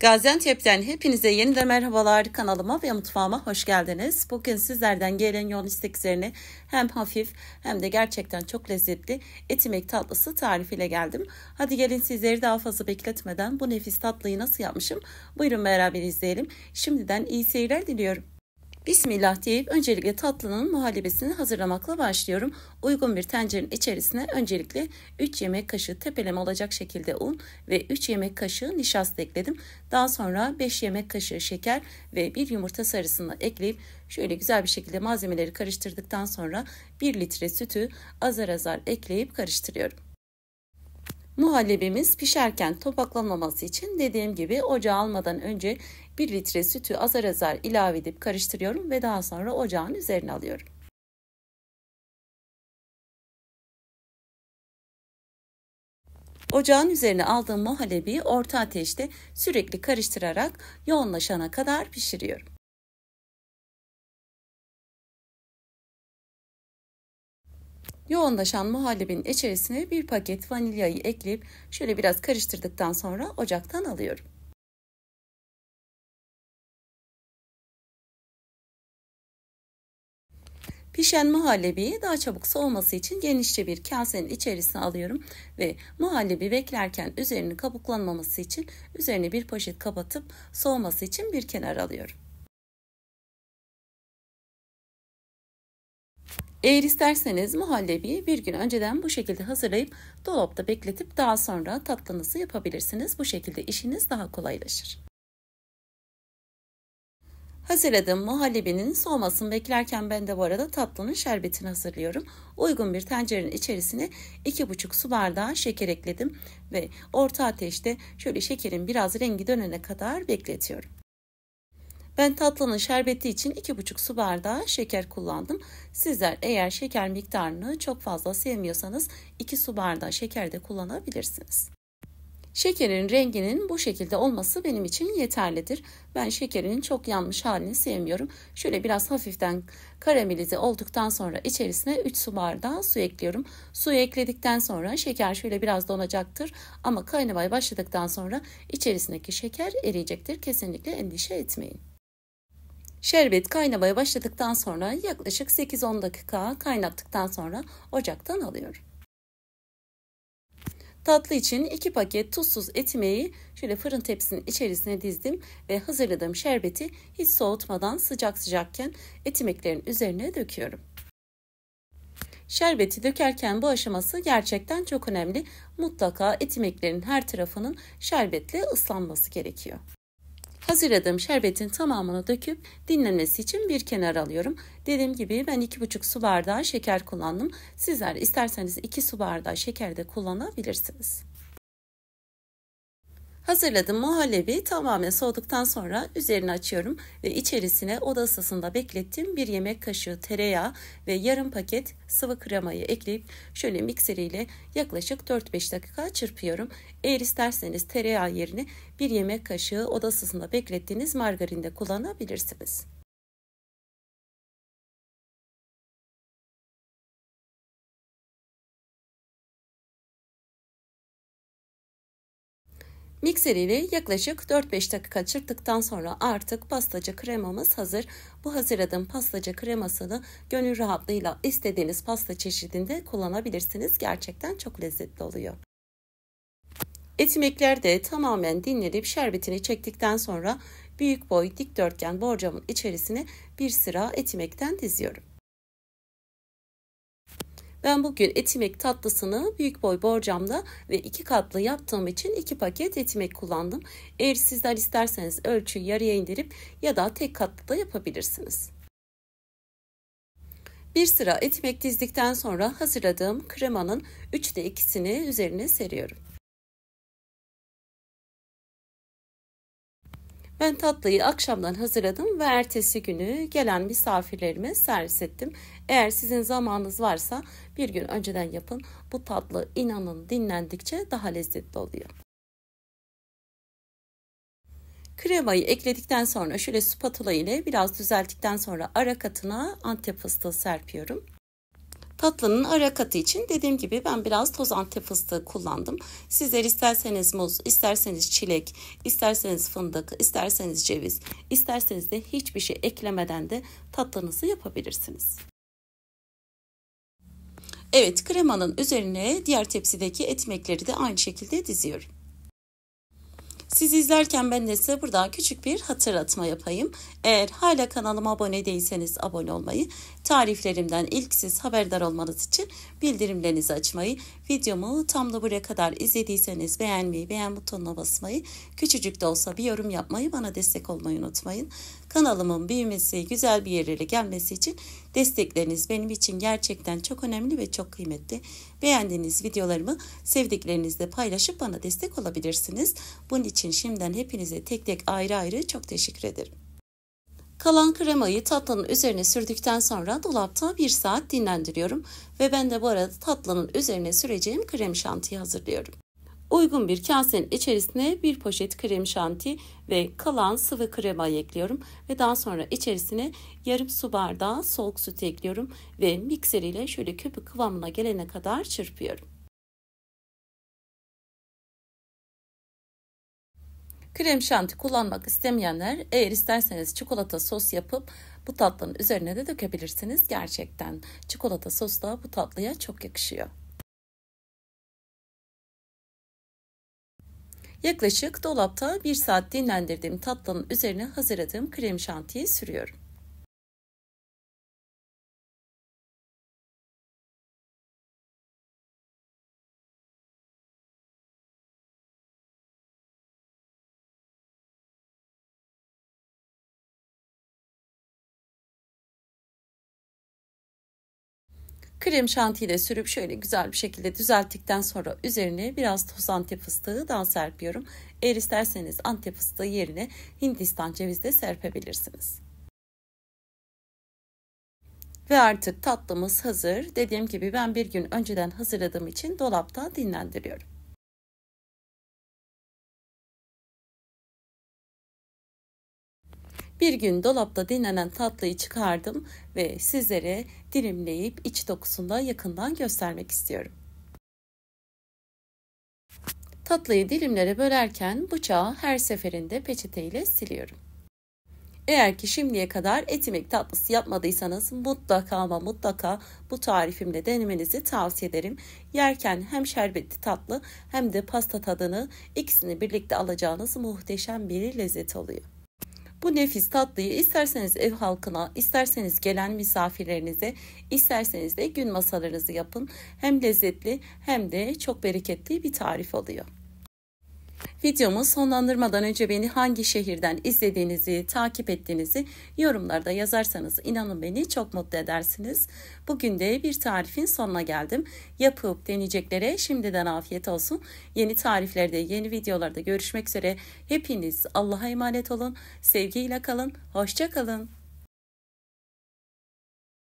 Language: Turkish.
Gaziantep'ten hepinize yeniden merhabalar kanalıma ve mutfağıma hoş geldiniz. Bugün sizlerden gelen yoğun isteklerini hem hafif hem de gerçekten çok lezzetli etimek tatlısı tarifiyle geldim. Hadi gelin sizleri daha fazla bekletmeden bu nefis tatlıyı nasıl yapmışım buyurun beraber izleyelim. Şimdiden iyi seyirler diliyorum. Bismillah deyip öncelikle tatlının muhallebesini hazırlamakla başlıyorum. Uygun bir tencerenin içerisine öncelikle 3 yemek kaşığı tepeleme olacak şekilde un ve 3 yemek kaşığı nişasta ekledim. Daha sonra 5 yemek kaşığı şeker ve 1 yumurta sarısını ekleyip şöyle güzel bir şekilde malzemeleri karıştırdıktan sonra 1 litre sütü azar azar ekleyip karıştırıyorum. Muhallebimiz pişerken topaklanmaması için dediğim gibi ocağa almadan önce 1 litre sütü azar azar ilave edip karıştırıyorum ve daha sonra ocağın üzerine alıyorum. Ocağın üzerine aldığım muhallebiyi orta ateşte sürekli karıştırarak yoğunlaşana kadar pişiriyorum. Yoğunlaşan muhallebinin içerisine bir paket vanilyayı ekleyip şöyle biraz karıştırdıktan sonra ocaktan alıyorum. Pişen muhallebiyi daha çabuk soğuması için genişçe bir kasenin içerisine alıyorum ve muhallebi beklerken üzerinin kabuklanmaması için üzerine bir poşet kapatıp soğuması için bir kenar alıyorum. Eğer isterseniz muhallebiyi bir gün önceden bu şekilde hazırlayıp dolapta bekletip daha sonra tatlınızı yapabilirsiniz. Bu şekilde işiniz daha kolaylaşır. Hazırladığım muhallebinin soğumasını beklerken ben de bu arada tatlının şerbetini hazırlıyorum. Uygun bir tencerenin içerisine 2,5 su bardağı şeker ekledim ve orta ateşte şöyle şekerin biraz rengi dönene kadar bekletiyorum. Ben tatlının şerbeti için 2,5 su bardağı şeker kullandım. Sizler eğer şeker miktarını çok fazla sevmiyorsanız 2 su bardağı şeker de kullanabilirsiniz. Şekerin renginin bu şekilde olması benim için yeterlidir. Ben şekerinin çok yanmış halini sevmiyorum. Şöyle biraz hafiften karamelize olduktan sonra içerisine 3 su bardağı su ekliyorum. Suyu ekledikten sonra şeker şöyle biraz donacaktır. Ama kaynamaya başladıktan sonra içerisindeki şeker eriyecektir. Kesinlikle endişe etmeyin. Şerbet kaynamaya başladıktan sonra yaklaşık 8-10 dakika kaynattıktan sonra ocaktan alıyorum. Tatlı için 2 paket tuzsuz etimeyi şöyle fırın tepsinin içerisine dizdim ve hazırladığım şerbeti hiç soğutmadan sıcak sıcakken etimeklerin üzerine döküyorum. Şerbeti dökerken bu aşaması gerçekten çok önemli. Mutlaka etimeklerin her tarafının şerbetle ıslanması gerekiyor. Hazırladığım şerbetin tamamını döküp dinlenmesi için bir kenar alıyorum. Dediğim gibi ben 2,5 su bardağı şeker kullandım. Sizler isterseniz 2 su bardağı şeker de kullanabilirsiniz. Hazırladığım muhallebi tamamen soğuduktan sonra üzerini açıyorum ve içerisine oda ısısında beklettiğim bir yemek kaşığı tereyağı ve yarım paket sıvı kremayı ekleyip şöyle mikseriyle yaklaşık 4-5 dakika çırpıyorum. Eğer isterseniz tereyağı yerine bir yemek kaşığı oda ısısında beklettiğiniz margarin de kullanabilirsiniz. Mikseriyle yaklaşık 4-5 dakika çırptıktan sonra artık pastacı kremamız hazır. Bu hazırladığım pastacı kremasını gönül rahatlığıyla istediğiniz pasta çeşidinde kullanabilirsiniz. Gerçekten çok lezzetli oluyor. Etimekler de tamamen dinlenip şerbetini çektikten sonra büyük boy dikdörtgen borcamın içerisine bir sıra etimekten diziyorum. Ben bugün etimek tatlısını büyük boy borcamda ve iki katlı yaptığım için iki paket etimek kullandım. Eğer sizler isterseniz ölçüyü yarıya indirip ya da tek katlı da yapabilirsiniz. Bir sıra etimek dizdikten sonra hazırladığım kremanın 3'te 2'sini üzerine seriyorum. Ben tatlıyı akşamdan hazırladım ve ertesi günü gelen misafirlerime servis ettim. Eğer sizin zamanınız varsa bir gün önceden yapın. Bu tatlı inanın dinlendikçe daha lezzetli oluyor. Kremayı ekledikten sonra şöyle spatula ile biraz düzelttikten sonra ara katına antep fıstığı serpiyorum. Tatlının ara katı için dediğim gibi ben biraz toz antep fıstığı kullandım. Sizler isterseniz muz, isterseniz çilek, isterseniz fındık, isterseniz ceviz, isterseniz de hiçbir şey eklemeden de tatlınızı yapabilirsiniz. Evet kremanın üzerine diğer tepsideki etmekleri de aynı şekilde diziyorum. Siz izlerken ben de size burada küçük bir hatırlatma yapayım. Eğer hala kanalıma abone değilseniz abone olmayı, tariflerimden ilk siz haberdar olmanız için bildirimlerinizi açmayı, videomu tam da buraya kadar izlediyseniz beğenmeyi, beğen butonuna basmayı, küçücük de olsa bir yorum yapmayı, bana destek olmayı unutmayın. Kanalımın büyümesi, güzel bir yerlere gelmesi için destekleriniz benim için gerçekten çok önemli ve çok kıymetli. Beğendiğiniz videolarımı sevdiklerinizle paylaşıp bana destek olabilirsiniz. Bunun için şimdiden hepinize tek tek ayrı ayrı çok teşekkür ederim. Kalan kremayı tatlının üzerine sürdükten sonra dolapta bir saat dinlendiriyorum ve ben de bu arada tatlının üzerine süreceğim krem şantiyi hazırlıyorum. Uygun bir kasenin içerisine bir poşet krem şanti ve kalan sıvı krema ekliyorum ve daha sonra içerisine yarım su bardağı soğuk süt ekliyorum ve mikseriyle şöyle köpük kıvamına gelene kadar çırpıyorum. Krem şanti kullanmak istemeyenler eğer isterseniz çikolata sos yapıp bu tatlının üzerine de dökebilirsiniz. Gerçekten çikolata sos da bu tatlıya çok yakışıyor. Yaklaşık dolapta 1 saat dinlendirdiğim tatlının üzerine hazırladığım krem şantiyi sürüyorum. Krem şantiyle sürüp şöyle güzel bir şekilde düzelttikten sonra üzerine biraz toz antep fıstığı daha serpiyorum. Eğer isterseniz antep fıstığı yerine Hindistan cevizi de serpebilirsiniz. Ve artık tatlımız hazır. Dediğim gibi ben bir gün önceden hazırladığım için dolapta dinlendiriyorum. Bir gün dolapta dinlenen tatlıyı çıkardım ve sizlere dilimleyip iç dokusunda yakından göstermek istiyorum. Tatlıyı dilimlere bölerken bıçağı her seferinde peçeteyle siliyorum. Eğer ki şimdiye kadar etimik tatlısı yapmadıysanız mutlaka ama mutlaka bu tarifimle denemenizi tavsiye ederim. Yerken hem şerbetli tatlı hem de pasta tadını ikisini birlikte alacağınız muhteşem bir lezzet oluyor. Bu nefis tatlıyı isterseniz ev halkına, isterseniz gelen misafirlerinize, isterseniz de gün masalarınızı yapın. Hem lezzetli hem de çok bereketli bir tarif oluyor. Videomu sonlandırmadan önce beni hangi şehirden izlediğinizi, takip ettiğinizi yorumlarda yazarsanız inanın beni çok mutlu edersiniz. Bugün de bir tarifin sonuna geldim. Yapıp deneyeceklere şimdiden afiyet olsun. Yeni tariflerde, yeni videolarda görüşmek üzere. Hepiniz Allah'a emanet olun. Sevgiyle kalın. Hoşça kalın.